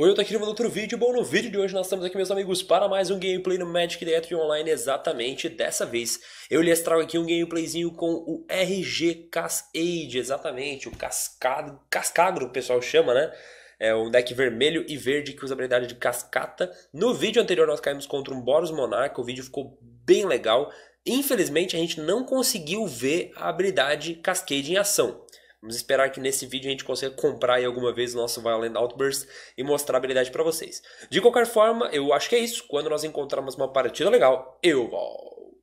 Oi, eu tô aqui no outro vídeo. Bom, no vídeo de hoje nós estamos aqui, meus amigos, para mais um gameplay no Magic the Gathering Online, exatamente dessa vez. Eu lhes trago aqui um gameplayzinho com o RG Cascade, exatamente, o cascado, cascagro o pessoal chama, né? É um deck vermelho e verde que usa a habilidade de cascata. No vídeo anterior nós caímos contra um Boros Monarca, o vídeo ficou bem legal. Infelizmente a gente não conseguiu ver a habilidade Cascade em ação. Vamos esperar que nesse vídeo a gente consiga comprar em alguma vez o nosso Violent Outburst e mostrar a habilidade para vocês. De qualquer forma, eu acho que é isso. Quando nós encontrarmos uma partida legal, eu volto.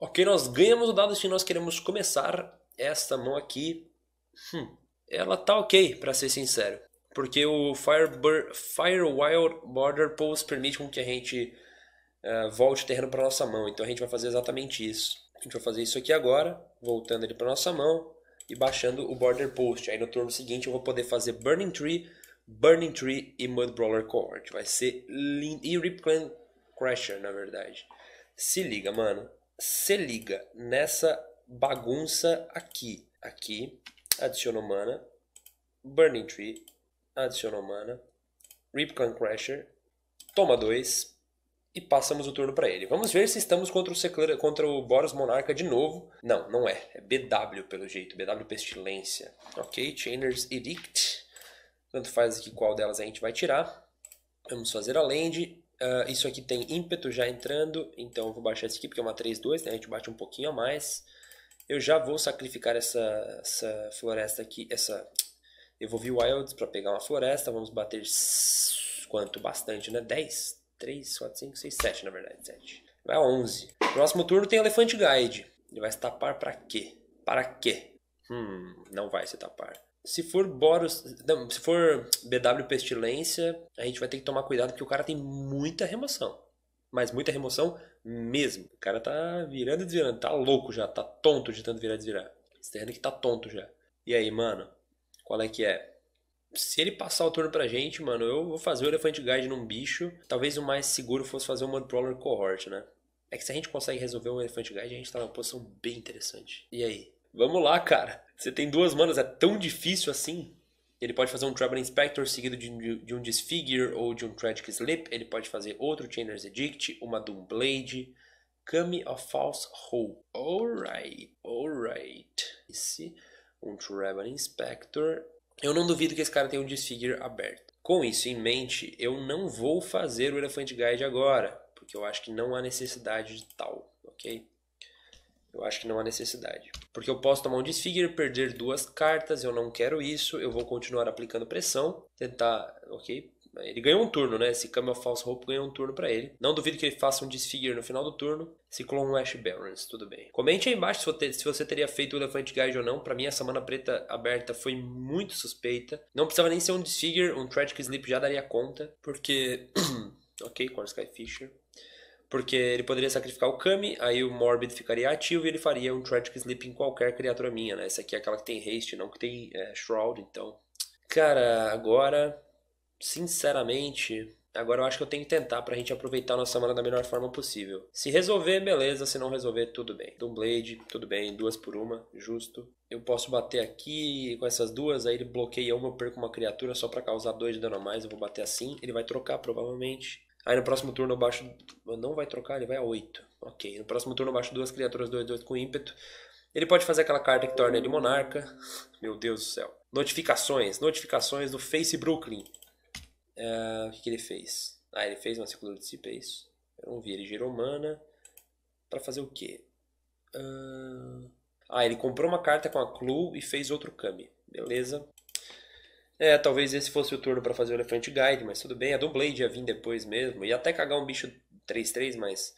Ok, nós ganhamos o dado se nós queremos começar. Esta mão aqui, hum, ela tá ok, para ser sincero. Porque o Fire, Wild Border Pulse permite com que a gente uh, volte o terreno para nossa mão. Então a gente vai fazer exatamente isso. A gente vai fazer isso aqui agora, voltando ele para nossa mão e baixando o Border Post. Aí no turno seguinte eu vou poder fazer Burning Tree, Burning Tree e Mudbrawler Cohort. Vai ser lindo. E Rip Clan Crasher, na verdade. Se liga, mano. Se liga nessa bagunça aqui. Aqui, adiciono mana, Burning Tree, adiciono mana, Rip Clan Crasher, toma dois e passamos o turno para ele. Vamos ver se estamos contra o, Secler, contra o Boros Monarca de novo. Não, não é. É BW pelo jeito. BW Pestilência. Ok, Chainer's Edict. Tanto faz aqui qual delas a gente vai tirar. Vamos fazer a land. Uh, isso aqui tem ímpeto já entrando, então eu vou baixar esse aqui porque é uma 3-2, né? a gente bate um pouquinho a mais. Eu já vou sacrificar essa, essa floresta aqui, essa... Eu vou vir Wilds para pegar uma floresta, vamos bater quanto? Bastante, né? 10? 3, 4, 5, 6, 7 na verdade. 7. Vai 11. Próximo turno tem Elefante Guide. Ele vai se tapar pra quê? Para quê? Hum, não vai se tapar. Se for Boros, não, se for BW Pestilência, a gente vai ter que tomar cuidado porque o cara tem muita remoção. Mas muita remoção mesmo. O cara tá virando e desvirando, tá louco já, tá tonto de tanto virar e desvirar. Esse terreno aqui tá tonto já. E aí, mano? Qual é que é? se ele passar o turno pra gente, mano, eu vou fazer o Elefante Guide num bicho. Talvez o mais seguro fosse fazer o Mud Brawler Cohort, né? É que se a gente consegue resolver o Elefante Guide, a gente tá numa posição bem interessante. E aí? Vamos lá, cara. Você tem duas manas, é tão difícil assim? Ele pode fazer um Travel Inspector seguido de, de um Disfigure ou de um Tragic Slip. Ele pode fazer outro Chainer's Edict, uma Doom Blade. come of False Hope. Alright, alright. Esse, um Travel Inspector eu não duvido que esse cara tenha um disfigure aberto. Com isso em mente, eu não vou fazer o Elephant Guide agora, porque eu acho que não há necessidade de tal, ok? Eu acho que não há necessidade. Porque eu posso tomar um Disfigure, perder duas cartas, eu não quero isso, eu vou continuar aplicando pressão, tentar, ok? Ele ganhou um turno, né? Esse Camel falso Hope ganhou um turno para ele. Não duvido que ele faça um Disfigure no final do turno. Ciclone Ash Barons, tudo bem. Comente aí embaixo se você teria feito o Elefante Guide ou não. Para mim, a Semana Preta aberta foi muito suspeita. Não precisava nem ser um Disfigure, um Tragic Sleep já daria conta. Porque... ok, Corn Sky Fisher. Porque ele poderia sacrificar o Kami, aí o Morbid ficaria ativo e ele faria um Tragic Sleep em qualquer criatura minha, né? Essa aqui é aquela que tem Haste, não que tem é, Shroud, então... Cara, agora sinceramente, Agora eu acho que eu tenho que tentar pra gente aproveitar a nossa semana da melhor forma possível. Se resolver, beleza. Se não resolver, tudo bem. blade tudo bem. Duas por uma, justo. Eu posso bater aqui com essas duas, aí ele bloqueia uma, eu perco uma criatura só para causar dois de dano a mais. Eu vou bater assim, ele vai trocar provavelmente. Aí no próximo turno eu baixo. Não vai trocar, ele vai a 8. Ok. No próximo turno eu baixo duas criaturas 2 dois com ímpeto. Ele pode fazer aquela carta que torna ele monarca. Meu Deus do céu. Notificações. Notificações do Face Brooklyn. Ah, o que, que, ele fez? Ah, ele fez uma circulatura de Discipa, é isso? Eu não vi. Ele gerou mana para fazer o quê? Ah, ah, ele comprou uma carta com a Clue e fez outro Kami. Beleza. É, talvez esse fosse o turno para fazer o Elefante Guide, mas tudo bem. A Doomblade ia vir depois mesmo. Ia até cagar um bicho 3-3, mas...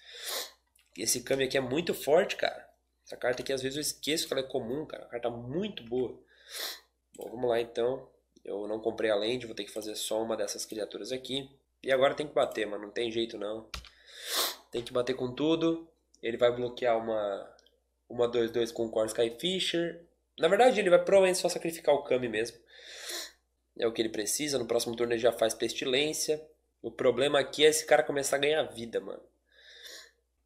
Esse Kami aqui é muito forte, cara. Essa carta aqui, às vezes, eu esqueço que ela é comum, cara. Uma carta muito boa. Bom, vamos lá, então. Eu não comprei a lente, vou ter que fazer só uma dessas criaturas aqui. E agora tem que bater, mano. Não tem jeito não. Tem que bater com tudo. Ele vai bloquear uma uma 2-2 com o Core Sky Fisher. Na verdade, ele vai provavelmente só sacrificar o Kami mesmo. É o que ele precisa. No próximo turno ele já faz Pestilência. O problema aqui é esse cara começar a ganhar vida, mano.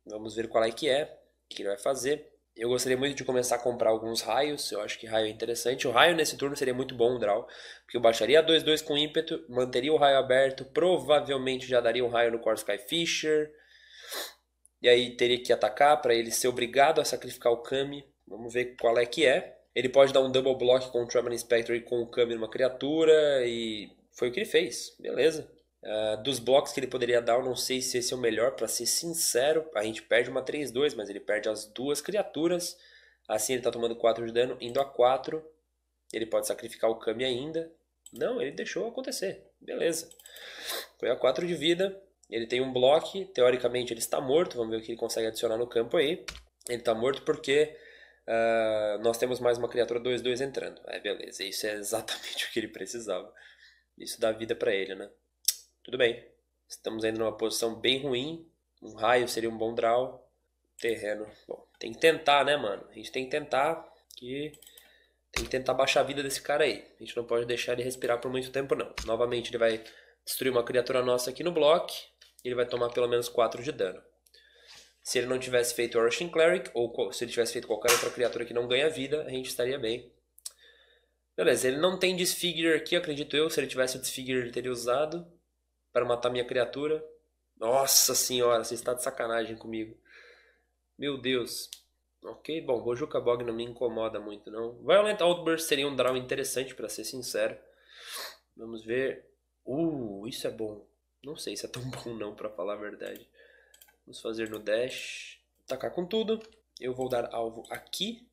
Vamos ver qual é que é. O que ele vai fazer. Eu gostaria muito de começar a comprar alguns raios, eu acho que raio é interessante. O raio nesse turno seria muito bom, Draw, porque eu baixaria 2-2 com ímpeto, manteria o raio aberto, provavelmente já daria um raio no Core Sky Fisher, e aí teria que atacar para ele ser obrigado a sacrificar o Kami. Vamos ver qual é que é. Ele pode dar um double block com o Tremor Inspector e com o Kami numa criatura, e foi o que ele fez, beleza. Uh, dos blocos que ele poderia dar, eu não sei se esse é o melhor, para ser sincero. A gente perde uma 3-2, mas ele perde as duas criaturas. Assim ele está tomando 4 de dano, indo a 4. Ele pode sacrificar o Kami ainda. Não, ele deixou acontecer. Beleza. Foi a 4 de vida. Ele tem um bloco. Teoricamente ele está morto. Vamos ver o que ele consegue adicionar no campo aí. Ele está morto porque uh, nós temos mais uma criatura 2-2 entrando. É, beleza. Isso é exatamente o que ele precisava. Isso dá vida para ele, né? tudo bem. Estamos ainda numa posição bem ruim. Um raio seria um bom draw. Terreno. Bom, tem que tentar, né, mano? A gente tem que tentar. Que tem que tentar baixar a vida desse cara aí. A gente não pode deixar ele respirar por muito tempo, não. Novamente, ele vai destruir uma criatura nossa aqui no bloco. Ele vai tomar pelo menos 4 de dano. Se ele não tivesse feito o Rushing Cleric, ou se ele tivesse feito qualquer outra criatura que não ganha vida, a gente estaria bem. Beleza, ele não tem Disfigure aqui, acredito eu. Se ele tivesse o Disfigure, ele teria usado para matar minha criatura. Nossa senhora, você está de sacanagem comigo. Meu Deus. Ok, bom, Bojuka Bog não me incomoda muito, não. Violent Outburst seria um draw interessante, para ser sincero. Vamos ver. Uh, isso é bom. Não sei se é tão bom não, para falar a verdade. Vamos fazer no dash. Atacar com tudo. Eu vou dar alvo aqui.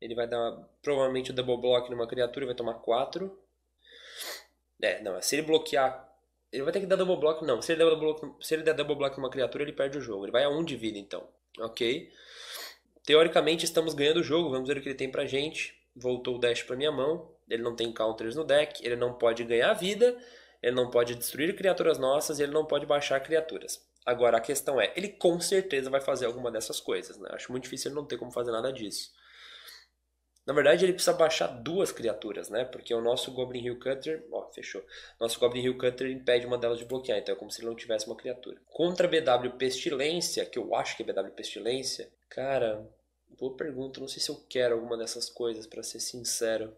Ele vai dar provavelmente o double block numa criatura e vai tomar 4. É, não, é, se ele bloquear ele vai ter que dar double block, não. Se ele, der double block, se ele der double block numa criatura, ele perde o jogo. Ele vai a 1 um de vida, então. Ok? Teoricamente, estamos ganhando o jogo. Vamos ver o que ele tem pra gente. Voltou o dash pra minha mão. Ele não tem counters no deck. Ele não pode ganhar vida. Ele não pode destruir criaturas nossas. Ele não pode baixar criaturas. Agora, a questão é, ele com certeza vai fazer alguma dessas coisas, né? Acho muito difícil ele não ter como fazer nada disso. Na verdade, ele precisa baixar duas criaturas, né? Porque o nosso Goblin Hill Cutter, ó, fechou. Nosso Goblin Hill Cutter impede uma delas de bloquear, então é como se ele não tivesse uma criatura. Contra BW Pestilência, que eu acho que é BW Pestilência, cara, boa pergunta, não sei se eu quero alguma dessas coisas, para ser sincero.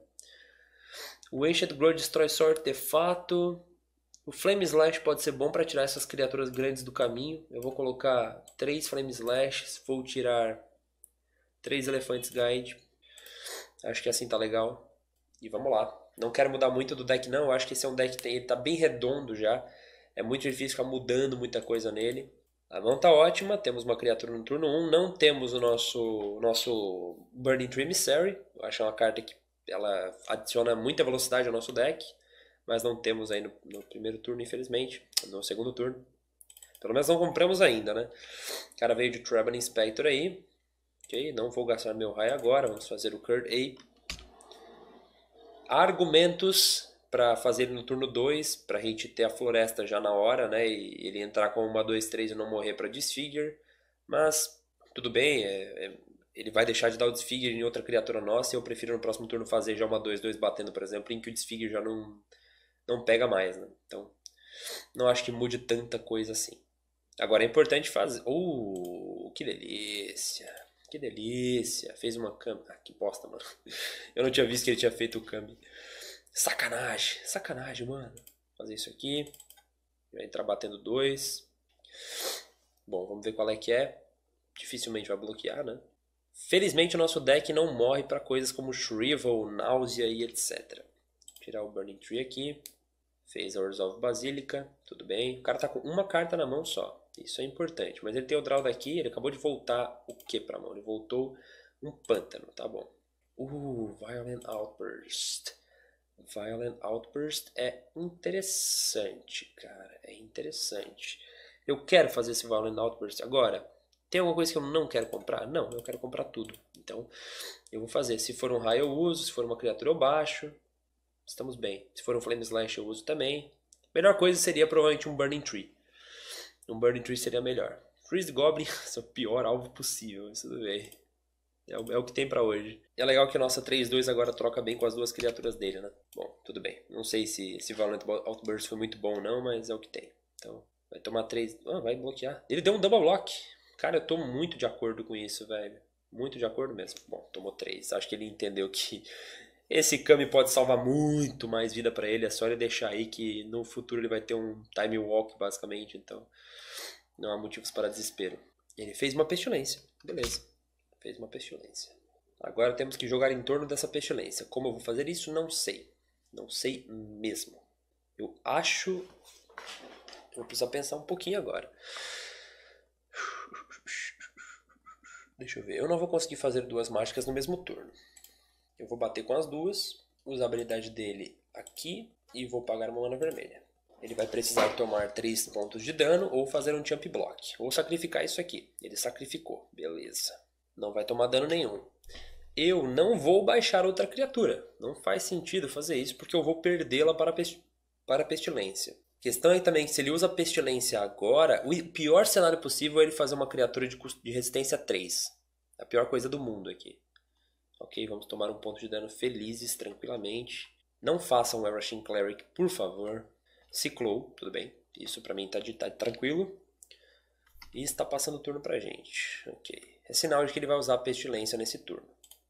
O Ancient Blood Destroy só artefato. O Flame Slash pode ser bom para tirar essas criaturas grandes do caminho. Eu vou colocar três Flame Slashes, vou tirar três Elefantes Guide Acho que é assim tá legal. E vamos lá. Não quero mudar muito do deck, não. Acho que esse é um deck que tem, ele tá bem redondo já. É muito difícil ficar mudando muita coisa nele. A mão tá ótima, temos uma criatura no turno 1, não temos o nosso nosso Burning Tree Emissary. Eu acho uma carta que ela adiciona muita velocidade ao nosso deck, mas não temos aí no, no primeiro turno, infelizmente, no segundo turno. Pelo menos não compramos ainda, né? O cara veio de Treble Inspector aí, Ok, não vou gastar meu raio agora, vamos fazer o Curd Ape. Argumentos para fazer no turno 2, para a gente ter a floresta já na hora, né? E ele entrar com uma, 2, 3 e não morrer para Disfigure. Mas tudo bem, é, é, ele vai deixar de dar o Disfigure em outra criatura nossa. E eu prefiro no próximo turno fazer já uma 2, 2 batendo, por exemplo, em que o Disfigure já não, não pega mais, né? Então, não acho que mude tanta coisa assim. Agora é importante fazer. Uh, que delícia! Que delícia. Fez uma cama. Ah, que bosta, mano. Eu não tinha visto que ele tinha feito o câmbio. Sacanagem. Sacanagem, mano. fazer isso aqui. Vai entrar batendo dois. Bom, vamos ver qual é que é. Dificilmente vai bloquear, né? Felizmente o nosso deck não morre para coisas como Shrivel, Náusea e etc. Tirar o Burning Tree aqui. Fez a Resolve Basílica. Tudo bem. O cara tá com uma carta na mão só. Isso é importante. Mas ele tem o draw daqui, ele acabou de voltar o que pra mão? Ele voltou um pântano, tá bom. Uh, Violent Outburst. Violent Outburst é interessante, cara. É interessante. Eu quero fazer esse Violent Outburst agora. Tem alguma coisa que eu não quero comprar? Não, eu quero comprar tudo. Então, eu vou fazer. Se for um raio, eu uso. Se for uma criatura, eu baixo. Estamos bem. Se for um Flame Slash, eu uso também. A melhor coisa seria provavelmente um Burning Tree. Um Burning Tree seria melhor. Freeze Goblin, seu pior alvo possível, isso tudo bem. É o, é o que tem para hoje. E é legal que a nossa 3-2 agora troca bem com as duas criaturas dele, né? Bom, tudo bem. Não sei se, se Violent Outburst foi muito bom ou não, mas é o que tem. Então, vai tomar 3... Ah, vai bloquear. Ele deu um double block. Cara, eu tô muito de acordo com isso, velho. Muito de acordo mesmo. Bom, tomou 3. Acho que ele entendeu que esse Kami pode salvar muito mais vida para ele, é só ele deixar aí que no futuro ele vai ter um time walk basicamente, então não há motivos para desespero. Ele fez uma pestilência, beleza, fez uma pestilência. Agora temos que jogar em torno dessa pestilência. Como eu vou fazer isso, não sei, não sei mesmo. Eu acho, vou precisar pensar um pouquinho agora. Deixa eu ver, eu não vou conseguir fazer duas mágicas no mesmo turno. Eu vou bater com as duas, usar a habilidade dele aqui e vou pagar uma mana vermelha. Ele vai precisar tomar 3 pontos de dano ou fazer um jump block. Ou sacrificar isso aqui. Ele sacrificou. Beleza. Não vai tomar dano nenhum. Eu não vou baixar outra criatura. Não faz sentido fazer isso porque eu vou perdê-la para, pest... para a pestilência. questão é também que se ele usa pestilência agora, o pior cenário possível é ele fazer uma criatura de, custo... de resistência 3. A pior coisa do mundo aqui. Ok, vamos tomar um ponto de dano felizes, tranquilamente. Não façam um Rushing Cleric, por favor. Ciclou, tudo bem. Isso para mim tá, de, tá tranquilo. E está passando o turno pra gente. Ok. É sinal de que ele vai usar a Pestilência nesse turno.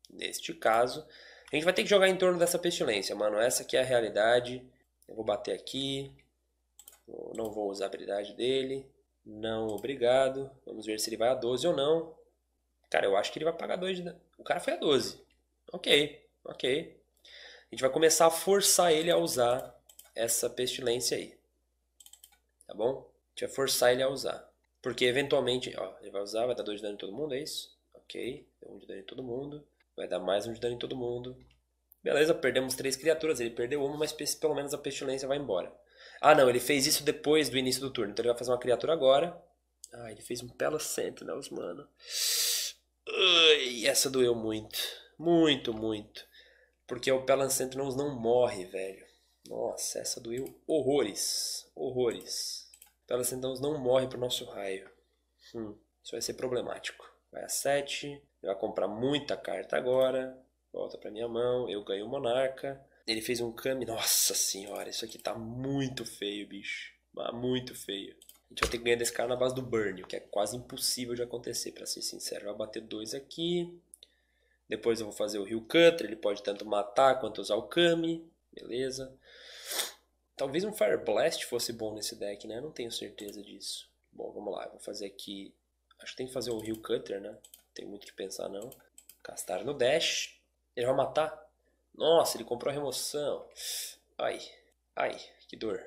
Neste caso, a gente vai ter que jogar em torno dessa Pestilência, mano. Essa aqui é a realidade. Eu vou bater aqui. não vou usar a habilidade dele. Não, obrigado. Vamos ver se ele vai a 12 ou não. Cara, eu acho que ele vai pagar 2 de dano. O cara foi a 12. Ok, ok. A gente vai começar a forçar ele a usar essa pestilência aí. Tá bom? A gente vai forçar ele a usar. Porque eventualmente, ó, ele vai usar, vai dar 2 de dano em todo mundo, é isso? Ok, deu 1 um de dano em todo mundo. Vai dar mais 1 um de dano em todo mundo. Beleza, perdemos três criaturas. Ele perdeu uma, mas pelo menos a pestilência vai embora. Ah, não, ele fez isso depois do início do turno. Então ele vai fazer uma criatura agora. Ah, ele fez um Pela né, mano. Ui, essa doeu muito. Muito, muito. Porque o Pelancentrons não morre, velho. Nossa, essa doeu horrores. Horrores. O não morre pro nosso raio. Hum, isso vai ser problemático. Vai a 7. Vai comprar muita carta agora. Volta pra minha mão. Eu ganho o Monarca. Ele fez um Kami. Nossa senhora, isso aqui tá muito feio, bicho. Tá muito feio. A gente vai ter que ganhar desse cara na base do burn, o que é quase impossível de acontecer, para ser sincero. Vai bater dois aqui. Depois eu vou fazer o Rio Cutter, ele pode tanto matar quanto usar o Kami. Beleza. Talvez um Fire Blast fosse bom nesse deck, né? Eu não tenho certeza disso. Bom, vamos lá. Eu vou fazer aqui... Acho que tem que fazer o Rio Cutter, né? Não tem muito o que pensar, não. Castar no dash. Ele vai matar? Nossa, ele comprou a remoção. Ai, ai, que dor.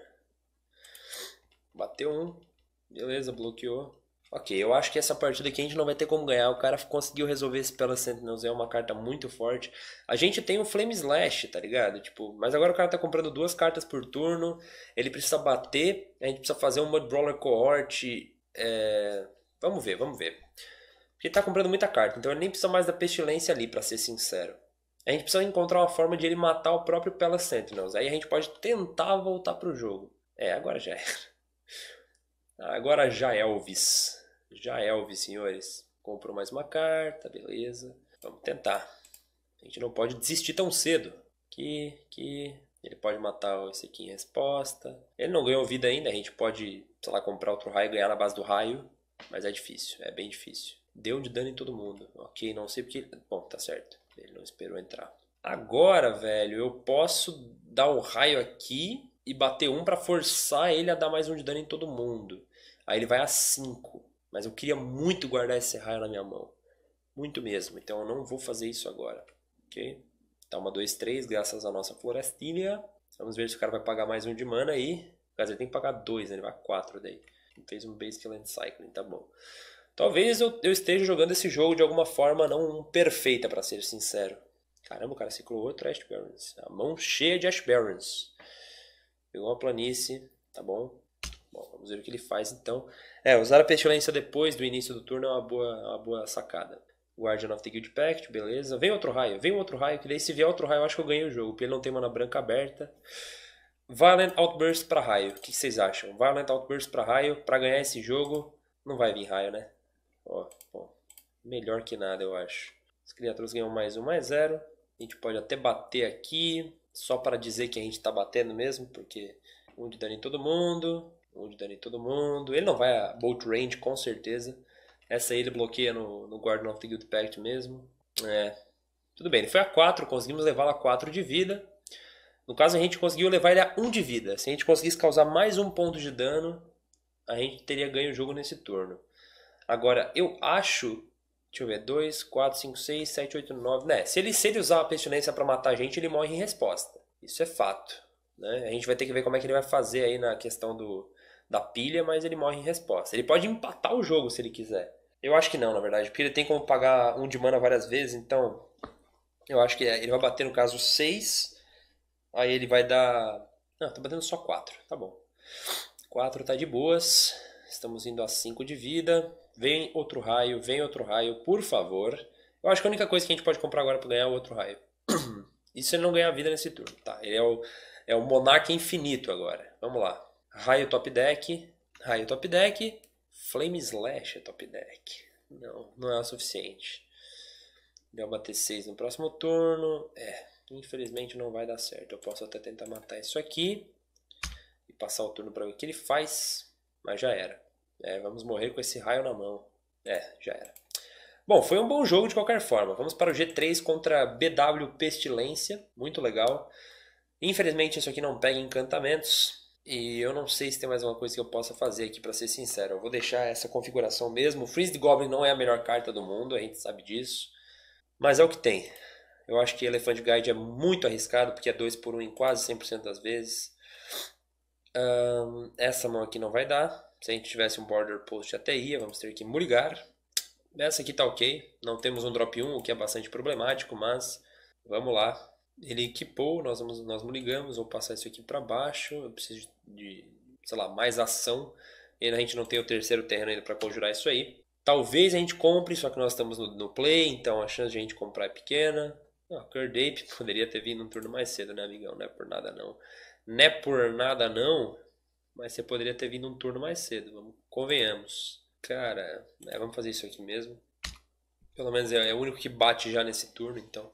Bateu um. Beleza, bloqueou. Ok, eu acho que essa partida aqui a gente não vai ter como ganhar. O cara conseguiu resolver esse pela Sentinels, é uma carta muito forte. A gente tem o um Flame Slash, tá ligado? Tipo, mas agora o cara tá comprando duas cartas por turno. Ele precisa bater. A gente precisa fazer um Mud Brawler Cohort. É... Vamos ver, vamos ver. Ele tá comprando muita carta, então ele nem precisa mais da pestilência ali, para ser sincero. A gente precisa encontrar uma forma de ele matar o próprio Pela Sentinels. Aí a gente pode tentar voltar pro jogo. É, agora já era. Agora já é Elvis. Já é Elvis, senhores. Comprou mais uma carta, beleza. Vamos tentar. A gente não pode desistir tão cedo. Que, que ele pode matar esse aqui em resposta. Ele não ganhou vida ainda, a gente pode, sei lá, comprar outro raio e ganhar na base do raio. Mas é difícil, é bem difícil. Deu de dano em todo mundo. Ok, não sei porque. Bom, tá certo. Ele não esperou entrar. Agora, velho, eu posso dar o raio aqui e bater um para forçar ele a dar mais um de dano em todo mundo. Aí ele vai a 5. Mas eu queria muito guardar esse raio na minha mão. Muito mesmo. Então eu não vou fazer isso agora. Ok? Tá uma 2, 3, graças à nossa florestilha. Vamos ver se o cara vai pagar mais um de mana aí. Mas ele tem que pagar 2, né? Ele vai a 4 daí. Ele fez um basic land cycling, tá bom. Talvez eu, eu, esteja jogando esse jogo de alguma forma não perfeita, para ser sincero. Caramba, o cara ciclou outro Ash Barons. A mão cheia de Ash Barons. Pegou uma planície, tá bom? Bom, vamos ver o que ele faz então. É, usar a pestilência depois do início do turno é uma boa, é uma boa sacada. Guardian of the Guild Pact, beleza. Vem outro raio, vem outro raio, que daí se vier outro raio eu acho que eu ganho o jogo, porque ele não tem mana branca aberta. Violent Outburst para raio, o que vocês acham? Violent Outburst para raio, para ganhar esse jogo, não vai vir raio, né? Ó, melhor que nada eu acho. os criaturas ganham mais um, mais zero. A gente pode até bater aqui, só para dizer que a gente tá batendo mesmo, porque um de dano em todo mundo onde dane todo mundo. Ele não vai a Bolt Range, com certeza. Essa aí ele bloqueia no, no Guardian of the Guild Pact mesmo. É. Tudo bem, ele foi a 4, conseguimos levá-lo a 4 de vida. No caso, a gente conseguiu levar ele a 1 de vida. Se a gente conseguisse causar mais um ponto de dano, a gente teria ganho o jogo nesse turno. Agora, eu acho. Deixa eu ver. 2, 4, 5, 6, 7, 8, 9. Né? Se ele, se ele usar a pestilência para matar a gente, ele morre em resposta. Isso é fato. Né? A gente vai ter que ver como é que ele vai fazer aí na questão do, da pilha, mas ele morre em resposta. Ele pode empatar o jogo se ele quiser. Eu acho que não, na verdade, porque ele tem como pagar um de mana várias vezes, então eu acho que é. ele vai bater no caso 6, aí ele vai dar. Não, tá batendo só 4, tá bom. 4 tá de boas, estamos indo a 5 de vida. Vem outro raio, vem outro raio, por favor. Eu acho que a única coisa que a gente pode comprar agora para ganhar é outro raio. Isso ele não ganhar vida nesse turno, tá? Ele é o, é o Monarca Infinito agora. Vamos lá. Raio Top Deck. Raio Top Deck. Flame Slash é Top Deck. Não, não é o suficiente. Deu uma T6 no próximo turno. É, infelizmente não vai dar certo. Eu posso até tentar matar isso aqui. E passar o turno para ver o que ele faz. Mas já era. É, vamos morrer com esse raio na mão. É, já era. Bom, foi um bom jogo de qualquer forma. Vamos para o G3 contra BW Pestilência. Muito legal. Infelizmente isso aqui não pega encantamentos. E eu não sei se tem mais uma coisa que eu possa fazer aqui, para ser sincero. Eu vou deixar essa configuração mesmo. freeze the Goblin não é a melhor carta do mundo, a gente sabe disso. Mas é o que tem. Eu acho que Elephant Guide é muito arriscado, porque é 2 por 1 um em quase 100% das vezes. Um, essa mão aqui não vai dar. Se a gente tivesse um Border Post até ia, vamos ter que murigar. Essa aqui tá ok. Não temos um Drop 1, o que é bastante problemático, mas vamos lá ele equipou, nós, vamos, nós ligamos, vou passar isso aqui para baixo, eu preciso de, sei lá, mais ação, e a gente não tem o terceiro terreno ainda para conjurar isso aí. Talvez a gente compre, só que nós estamos no, no play, então a chance de a gente comprar é pequena. Ah, Curdape poderia ter vindo um turno mais cedo, né, amigão? Não é por nada não. Não é por nada não, mas você poderia ter vindo um turno mais cedo, vamos, convenhamos. Cara, né, vamos fazer isso aqui mesmo. Pelo menos é, é o único que bate já nesse turno, então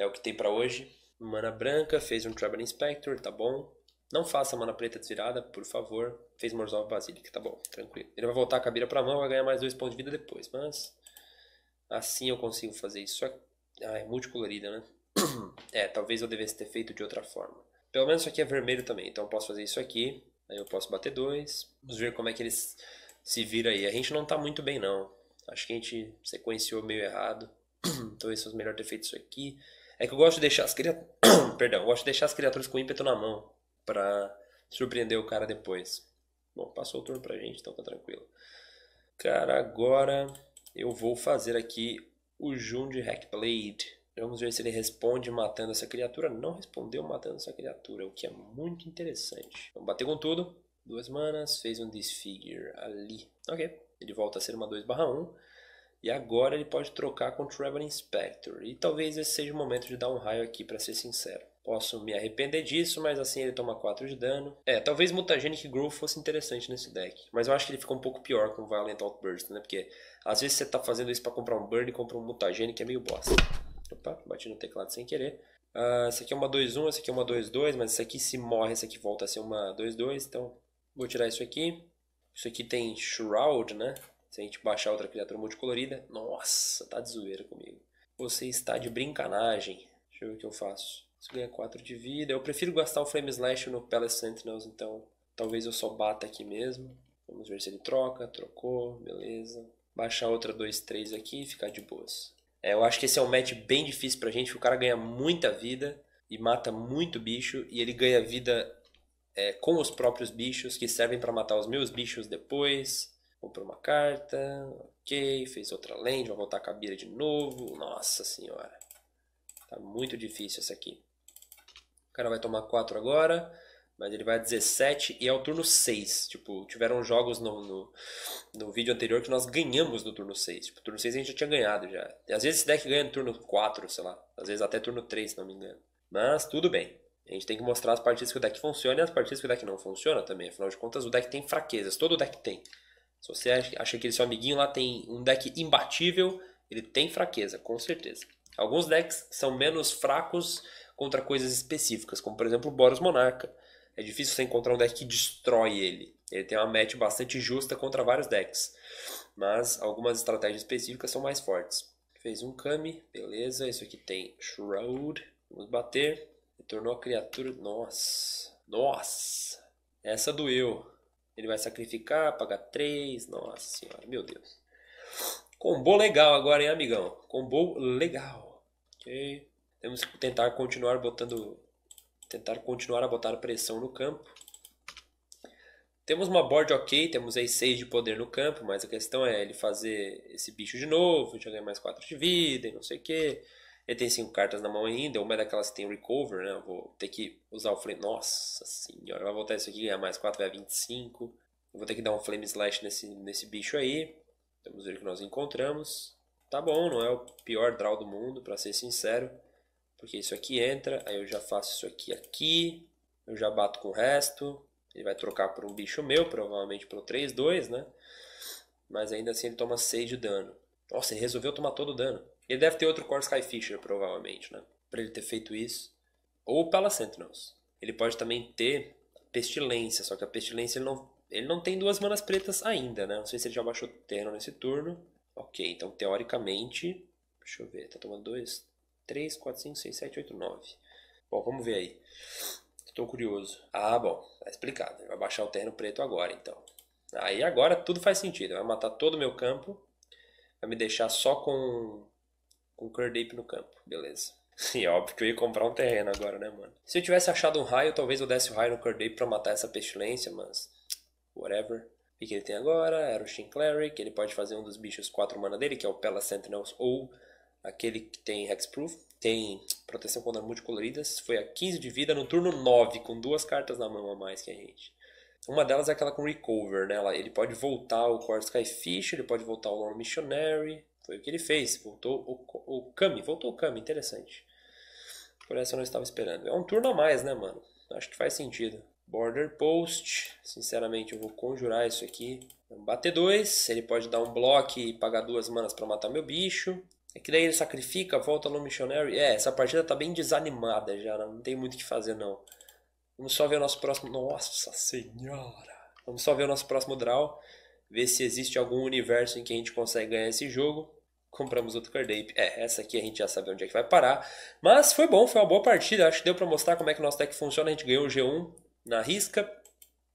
é o que tem para hoje. Mana branca, fez um Tribal Inspector, tá bom. Não faça mana preta desvirada, por favor. Fez Morzov Basílica, tá bom, tranquilo. Ele vai voltar a cabira pra mão, vai ganhar mais dois pontos de vida depois, mas... Assim eu consigo fazer isso aqui. Ah, é multicolorida, né? é, talvez eu devesse ter feito de outra forma. Pelo menos isso aqui é vermelho também, então eu posso fazer isso aqui. Aí eu posso bater dois. Vamos ver como é que eles se viram aí. A gente não tá muito bem, não. Acho que a gente sequenciou meio errado. então isso é melhor ter feito isso aqui. É que eu gosto de deixar as criaturas. Perdão, eu gosto de deixar as criaturas com ímpeto na mão. Pra surpreender o cara depois. Bom, passou o turno pra gente, então tá tranquilo. Cara, agora eu vou fazer aqui o Jun de Hackblade. Vamos ver se ele responde matando essa criatura. Não respondeu matando essa criatura, o que é muito interessante. Vamos bater com tudo. Duas manas, fez um Disfigure ali. Ok. Ele volta a ser uma 2 1. E agora ele pode trocar com o Traveling Inspector. E talvez esse seja o momento de dar um raio aqui, para ser sincero. Posso me arrepender disso, mas assim ele toma 4 de dano. É, talvez Mutagenic Growth fosse interessante nesse deck. Mas eu acho que ele fica um pouco pior com Violent Outburst, né? Porque às vezes você tá fazendo isso para comprar um Burn e compra um Mutagenic é meio bosta. Opa, bati no teclado sem querer. Uh, ah, essa aqui é uma 2-1, essa aqui é uma 2-2, mas essa aqui se morre, essa aqui volta a ser uma 2-2. Então vou tirar isso aqui. Isso aqui tem Shroud, né? Se a gente baixar outra criatura multicolorida, nossa, tá de zoeira comigo. Você está de brincanagem. Deixa eu ver o que eu faço. Você ganha 4 de vida. Eu prefiro gastar o Flame Slash no Palace Sentinels, então talvez eu só bata aqui mesmo. Vamos ver se ele troca. Trocou, beleza. Baixar outra 2, 3 aqui e ficar de boas. É, eu acho que esse é um match bem difícil pra gente. O cara ganha muita vida e mata muito bicho. E ele ganha vida é, com os próprios bichos, que servem para matar os meus bichos depois. Comprou uma carta, ok, fez outra lenda, vai voltar a cabira de novo. Nossa senhora, tá muito difícil essa aqui. O cara vai tomar 4 agora, mas ele vai a 17 e é o turno 6. Tipo, tiveram jogos no, no, no, vídeo anterior que nós ganhamos no turno 6. Tipo, turno 6 a gente já tinha ganhado já. Às vezes esse deck ganha no turno 4, sei lá. Às vezes até turno 3, se não me engano. Mas tudo bem. A gente tem que mostrar as partidas que o deck funciona e as partidas que o deck não funciona também. Afinal de contas, o deck tem fraquezas. Todo deck tem. Se você acha que seu amiguinho lá tem um deck imbatível, ele tem fraqueza, com certeza. Alguns decks são menos fracos contra coisas específicas, como por exemplo o Boros Monarca. É difícil você encontrar um deck que destrói ele. Ele tem uma match bastante justa contra vários decks. Mas algumas estratégias específicas são mais fortes. Fez um Kami, beleza. Isso aqui tem Shroud. Vamos bater. Retornou a criatura. Nossa. Nossa. Essa doeu. Ele vai sacrificar, pagar 3. Nossa senhora, meu Deus. Combo legal agora, hein, amigão? Combo legal. Ok? Temos que tentar continuar botando. Tentar continuar a botar pressão no campo. Temos uma board ok, temos aí 6 de poder no campo, mas a questão é ele fazer esse bicho de novo, já ganha mais 4 de vida e não sei o que. Ele tem cinco cartas na mão ainda, uma é daquelas que tem recover, né? Eu vou ter que usar o flame. Nossa senhora, vai voltar isso aqui, ganhar é mais 4, vai 25. Eu vou ter que dar um flame slash nesse, nesse bicho aí. Vamos ver o que nós encontramos. Tá bom, não é o pior draw do mundo, para ser sincero. Porque isso aqui entra, aí eu já faço isso aqui aqui. Eu já bato com o resto. Ele vai trocar por um bicho meu, provavelmente pro 3-2, né? Mas ainda assim ele toma 6 de dano. Nossa, ele resolveu tomar todo o dano. Ele deve ter outro core Fisher, provavelmente, né? Pra ele ter feito isso. Ou o Pala Sentinels. Ele pode também ter Pestilência, só que a Pestilência ele não, ele não tem duas manas pretas ainda, né? Não sei se ele já baixou Terno nesse turno. Ok, então teoricamente. Deixa eu ver, tá tomando 2, 3, 4, 5, 6, 7, 8, 9. Bom, vamos ver aí. Estou curioso. Ah, bom, tá explicado. Ele vai baixar o terno preto agora, então. Aí agora tudo faz sentido. Vai matar todo o meu campo. Vai me deixar só com com o Curdape no campo. Beleza. E é óbvio que eu ia comprar um terreno agora, né, mano? Se eu tivesse achado um raio, talvez eu desse o raio no Curdape pra matar essa pestilência, mas. Whatever. O que ele tem agora? Era o Shinclary, que ele pode fazer um dos bichos 4 mana dele, que é o Pela Sentinels, ou aquele que tem Hexproof. Tem proteção contra multicoloridas. Foi a 15 de vida no turno 9, com duas cartas na mão a mais que a gente. Uma delas é aquela com Recover, né? Ele pode voltar o Core Skyfish, ele pode voltar o Lord Missionary, foi o que ele fez. Voltou o, o Kami. Voltou o Kami, interessante. Por essa eu não estava esperando. É um turno a mais, né, mano? Acho que faz sentido. Border Post. Sinceramente, eu vou conjurar isso aqui. Vamos bater dois. Ele pode dar um bloco e pagar duas manas para matar meu bicho. É que daí ele sacrifica, volta no Missionary. É, essa partida tá bem desanimada já. Né? Não tem muito o que fazer, não. Vamos só ver o nosso próximo. Nossa Senhora! Vamos só ver o nosso próximo draw. Ver se existe algum universo em que a gente consegue ganhar esse jogo compramos outro cardape. É, essa aqui a gente já sabe onde é que vai parar. Mas foi bom, foi uma boa partida. Acho que deu para mostrar como é que o nosso deck funciona. A gente ganhou o G1 na risca.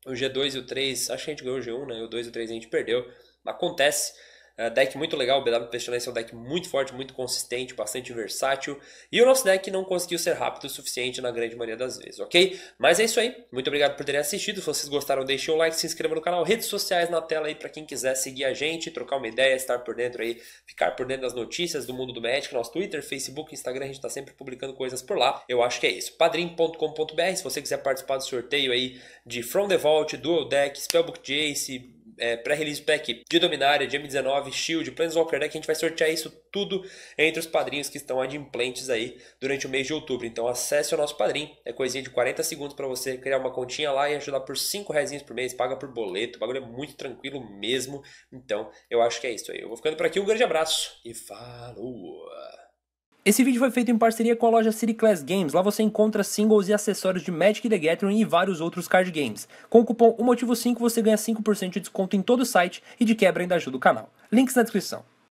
O G2 e o 3, acho que a gente ganhou o G1, né? O 2 e o 3 a gente perdeu. Acontece. É deck muito legal, o BW Pestilência é um deck muito forte, muito consistente, bastante versátil. E o nosso deck não conseguiu ser rápido o suficiente na grande maioria das vezes, ok? Mas é isso aí. Muito obrigado por terem assistido. Se vocês gostaram, deixem o like, se inscreva no canal, redes sociais na tela aí para quem quiser seguir a gente, trocar uma ideia, estar por dentro aí, ficar por dentro das notícias do mundo do Magic, nosso Twitter, Facebook, Instagram, a gente está sempre publicando coisas por lá. Eu acho que é isso. padrim.com.br, se você quiser participar do sorteio aí de From the Vault, Dual Deck, Spellbook Jace, é, pré-release pack de Dominária, de M19, Shield, Planeswalker Deck, né, a gente vai sortear isso tudo entre os padrinhos que estão adimplentes aí durante o mês de outubro. Então acesse o nosso padrinho, é coisinha de 40 segundos para você criar uma continha lá e ajudar por 5 reais por mês, paga por boleto, o bagulho é muito tranquilo mesmo. Então eu acho que é isso aí. Eu vou ficando por aqui, um grande abraço e falou! Esse vídeo foi feito em parceria com a loja City Class Games. Lá você encontra singles e acessórios de Magic the Gathering e vários outros card games. Com o cupom 1Motivo5 você ganha 5% de desconto em todo o site e de quebra ainda ajuda o canal. Links na descrição.